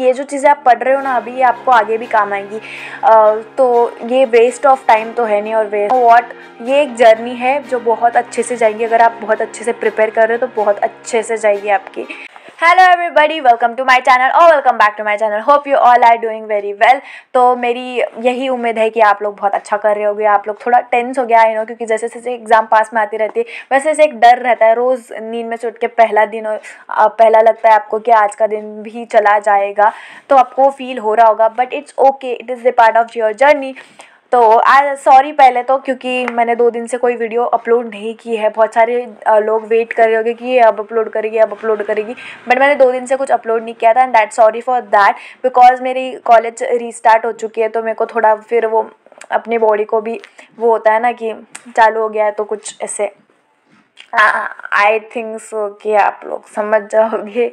ये जो चीज़ें आप पढ़ रहे हो ना अभी ये आपको आगे भी काम आएंगी आ, तो ये वेस्ट ऑफ टाइम तो है नहीं और वेस्ट वॉट ये एक जर्नी है जो बहुत अच्छे से जाएगी अगर आप बहुत अच्छे से प्रिपेयर कर रहे हो तो बहुत अच्छे से जाएगी आपकी hello everybody welcome to my channel और welcome back to my channel hope you all are doing very well तो मेरी यही उम्मीद है कि आप लोग बहुत अच्छा कर रहे होगे आप लोग थोड़ा टेंस हो गया है नो क्योंकि जैसे जैसे एग्ज़ाम पास में आती रहती है वैसे जैसे एक डर रहता है रोज़ नींद में से उठ के पहला दिन पहला लगता है आपको कि आज का दिन भी चला जाएगा तो आपको फील हो रहा होगा but it's okay it is the part of your journey तो आज सॉरी पहले तो क्योंकि मैंने दो दिन से कोई वीडियो अपलोड नहीं की है बहुत सारे लोग वेट कर रहे होंगे कि ये अब अपलोड करेगी अब अपलोड करेगी बट मैंने दो दिन से कुछ अपलोड नहीं किया था and that sorry for that because मेरी कॉलेज रीस्टार्ट हो चुकी है तो मेरे को थोड़ा फिर वो अपनी बॉडी को भी वो होता है ना कि चालू हो गया है तो कुछ ऐसे आई थिंक सो कि आप लोग समझ जाओगे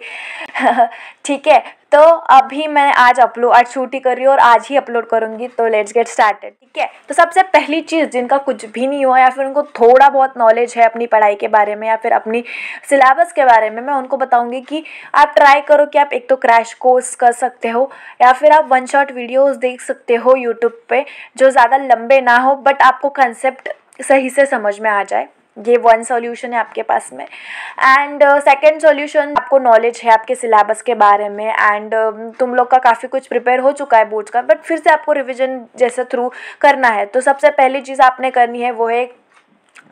ठीक है तो अभी मैं आज अपलोड आज छूटी कर रही हूँ और आज ही अपलोड करूँगी तो लेट्स गेट स्टार्टेड ठीक है तो सबसे पहली चीज़ जिनका कुछ भी नहीं हुआ या फिर उनको थोड़ा बहुत नॉलेज है अपनी पढ़ाई के बारे में या फिर अपनी सिलेबस के बारे में मैं उनको बताऊँगी कि आप ट्राई करो कि आप एक तो क्रैश कोर्स कर सकते हो या फिर आप वन शॉट वीडियोज़ देख सकते हो यूट्यूब पर जो ज़्यादा लंबे ना हो बट आपको कंसेप्ट सही से समझ में आ जाए ये वन सॉल्यूशन है आपके पास में एंड सेकंड सॉल्यूशन आपको नॉलेज है आपके सिलेबस के बारे में एंड uh, um, तुम लोग का काफ़ी कुछ प्रिपेयर हो चुका है बोर्ड्स का बट फिर से आपको रिविजन जैसे थ्रू करना है तो सबसे पहली चीज़ आपने करनी है वो है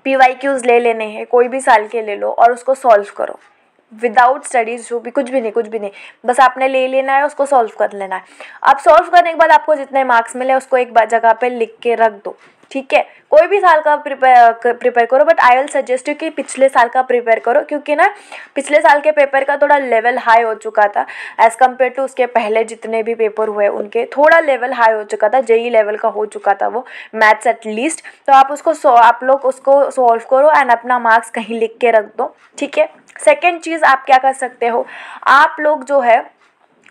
पी वाई क्यूज़ ले लेने हैं कोई भी साल के ले लो और उसको सॉल्व करो विदाउट स्टडीज़ जो भी कुछ भी नहीं कुछ भी नहीं बस आपने ले लेना है उसको सॉल्व कर लेना है अब सॉल्व करने के बाद आपको जितने मार्क्स मिले उसको एक जगह पे लिख के रख दो ठीक है कोई भी साल का प्रिपेयर प्रिपेयर करो but I will suggest you कि पिछले साल का प्रिपेयर करो क्योंकि ना पिछले साल के पेपर का थोड़ा लेवल हाई हो चुका था एज़ कम्पेयर टू उसके पहले जितने भी पेपर हुए उनके थोड़ा लेवल हाई हो चुका था जेई लेवल का हो चुका था वो मैथ्स एटलीस्ट तो आप उसको आप लोग उसको सॉल्व करो एंड अपना मार्क्स कहीं लिख के रख दो ठीक है सेकेंड चीज़ आप क्या कर सकते हो आप लोग जो है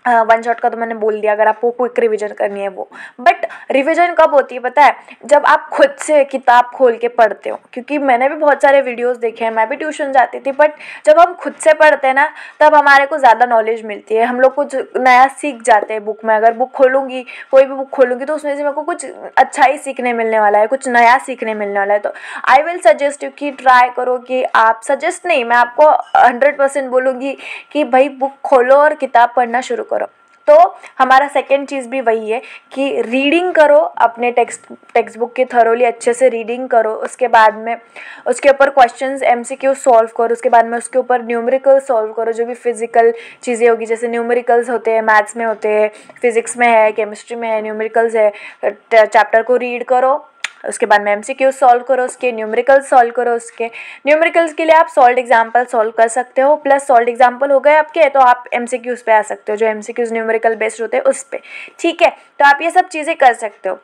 वन हाँ, शॉट का तो मैंने बोल दिया अगर आपको क्विक रिवीजन करनी है वो बट रिवीजन कब होती है पता है जब आप खुद से किताब खोल के पढ़ते हो क्योंकि मैंने भी बहुत सारे वीडियोस देखे हैं मैं भी ट्यूशन जाती थी बट जब हम खुद से पढ़ते हैं ना तब हमारे को ज़्यादा नॉलेज मिलती है हम लोग कुछ नया सीख जाते हैं बुक में अगर बुक खोलूँगी कोई भी बुक खोलूँगी तो उसमें से मेरे को कुछ अच्छा ही सीखने मिलने वाला है कुछ नया सीखने मिलने वाला है तो आई विल सजेस्ट यू कि ट्राई करो कि आप सजेस्ट नहीं मैं आपको हंड्रेड परसेंट बोलूँगी कि भाई बुक खोलो और किताब पढ़ना शुरू करो करो तो हमारा सेकेंड चीज़ भी वही है कि रीडिंग करो अपने टेक्स टेक्स्ट बुक की थरोली अच्छे से रीडिंग करो उसके बाद में उसके ऊपर सी क्यू सॉल्व करो उसके बाद में उसके ऊपर न्यूमेरिकल सॉल्व करो जो भी फिजिकल चीज़ें होगी जैसे न्यूमेरिकल्स होते हैं मैथ्स में होते हैं फिज़िक्स में है केमिस्ट्री में है न्यूमेरिकल्स है चैप्टर को रीड करो उसके बाद में एम सी सॉल्व करो उसके न्यूमरिकल सॉल्व करो उसके न्यूमेरिकल्स के लिए आप सॉल्व एग्जाम्पल सॉल्व कर सकते हो प्लस सॉल्व एग्जाम्पल हो गए आपके तो आप एम पे आ सकते हो जो M C Qs numerical based होते हैं उस पर ठीक है तो आप ये सब चीज़ें कर सकते हो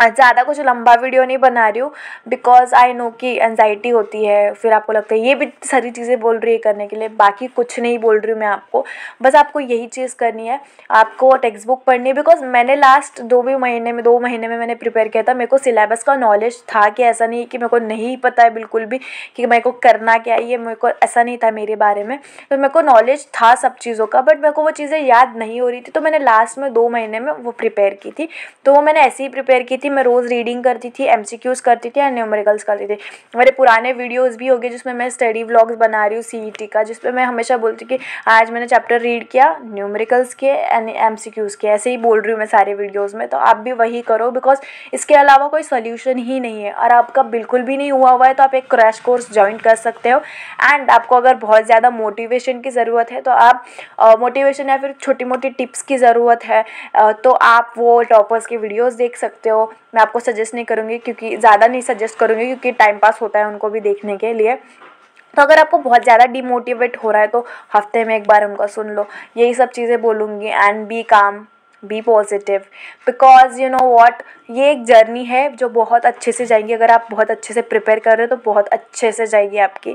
ज़्यादा कुछ लंबा वीडियो नहीं बना रही हूँ बिकॉज़ आई नो कि एनजाइटी होती है फिर आपको लगता है ये भी सारी चीज़ें बोल रही है करने के लिए बाकी कुछ नहीं बोल रही हूँ मैं आपको बस आपको यही चीज़ करनी है आपको टेक्स्ट बुक पढ़नी है बिकॉज़ मैंने लास्ट दो भी महीने में दो महीने में मैंने प्रिपेयर किया था मेरे को सिलेबस का नॉलेज था कि ऐसा नहीं कि मेरे को नहीं पता है बिल्कुल भी कि मेरे को करना क्या है ये मेरे को ऐसा नहीं था मेरे बारे में तो मेरे को नॉलेज था सब चीज़ों का बट मेरे को वो चीज़ें याद नहीं हो रही थी तो मैंने लास्ट में दो महीने में वो प्रिपेयर की थी तो वो मैंने ऐसे ही प्रिपेयर की थी मैं रोज़ रीडिंग करती थी एम करती थी एंड न्यूमेरिकल्स करती थी मेरे पुराने वीडियोज़ भी हो गए जिसमें मैं स्टडी व्लॉग्स बना रही हूँ सी e का जिसमें मैं हमेशा बोलती कि आज मैंने चैप्टर रीड किया न्यूमेरिकल्स के एंड एम के ऐसे ही बोल रही हूँ मैं सारे वीडियोज़ में तो आप भी वही करो बिकॉज इसके अलावा कोई सोल्यूशन ही नहीं है और आपका बिल्कुल भी नहीं हुआ हुआ है तो आप एक क्रैश कोर्स ज्वाइन कर सकते हो एंड आपको अगर बहुत ज़्यादा मोटिवेशन की ज़रूरत है तो आप मोटिवेशन या फिर छोटी मोटी टिप्स की ज़रूरत है तो आप वो टॉपर्स के वीडियोस देख सकते हो मैं आपको सजेस्ट नहीं करूँगी क्योंकि ज़्यादा नहीं सजेस्ट करूँगी क्योंकि टाइम पास होता है उनको भी देखने के लिए तो अगर आपको बहुत ज़्यादा डिमोटिवेट हो रहा है तो हफ्ते में एक बार उनका सुन लो यही सब चीज़ें बोलूँगी and be calm be positive because you know what ये एक जर्नी है जो बहुत अच्छे से जाएगी अगर आप बहुत अच्छे से प्रिपेयर कर रहे हो तो बहुत अच्छे से जाएगी आपकी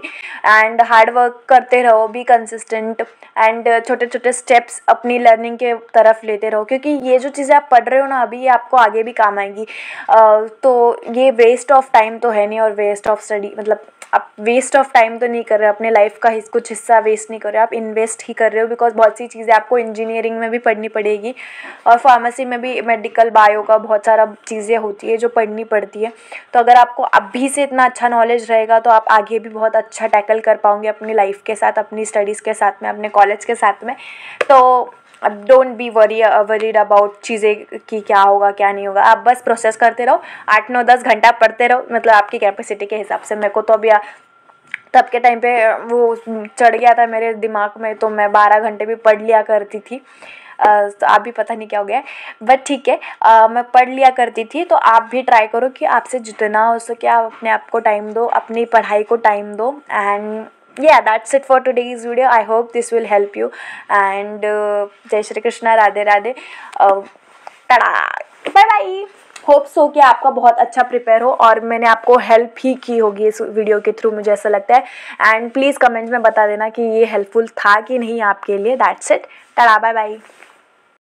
एंड हार्ड वर्क करते रहो बी कंसिस्टेंट एंड छोटे छोटे स्टेप्स अपनी लर्निंग के तरफ लेते रहो क्योंकि ये जो चीज़ें आप पढ़ रहे हो ना अभी ये आपको आगे भी काम आएंगी uh, तो ये वेस्ट ऑफ टाइम तो है नहीं और वेस्ट ऑफ स्टडी मतलब आप वेस्ट ऑफ टाइम तो नहीं कर रहे अपने लाइफ का हिस, कुछ हिस्सा वेस्ट नहीं कर रहे आप इन्वेस्ट ही कर रहे हो बिकॉज बहुत सी चीज़ें आपको इंजीनियरिंग में भी पढ़नी पड़ेगी और फार्मेसी में भी मेडिकल बायो का बहुत सारा चीज़ें होती है जो पढ़नी पड़ती है तो अगर आपको अभी से इतना अच्छा नॉलेज रहेगा तो आप आगे भी बहुत अच्छा टैकल कर पाओगे अपनी लाइफ के साथ अपनी स्टडीज़ के साथ में अपने कॉलेज के साथ में तो अब don't be worry worried about चीज़ें कि क्या होगा क्या नहीं होगा आप बस प्रोसेस करते रहो आठ नौ दस घंटा पढ़ते रहो मतलब आपकी कैपेसिटी के हिसाब से मेरे को तो अभी uh, तब के टाइम पे uh, वो चढ़ गया था मेरे दिमाग में तो मैं बारह घंटे भी पढ़ लिया करती थी uh, तो आप भी पता नहीं क्या हो गया बट ठीक है आ, मैं पढ़ लिया करती थी तो आप भी ट्राई करो कि आपसे जितना हो सके आप अपने आप को टाइम दो अपनी पढ़ाई को टाइम दो and yeah that's it for today's video i hope this will help you and uh, jai shri krishna radhe radhe uh, tada bye bye hopes हो कि आपका बहुत अच्छा प्रिपेयर हो और मैंने आपको हेल्प ही की होगी इस वीडियो के थ्रू मुझे ऐसा लगता है एंड प्लीज़ कमेंट्स में बता देना कि ये हेल्पफुल था कि नहीं आपके लिए that's it tada bye bye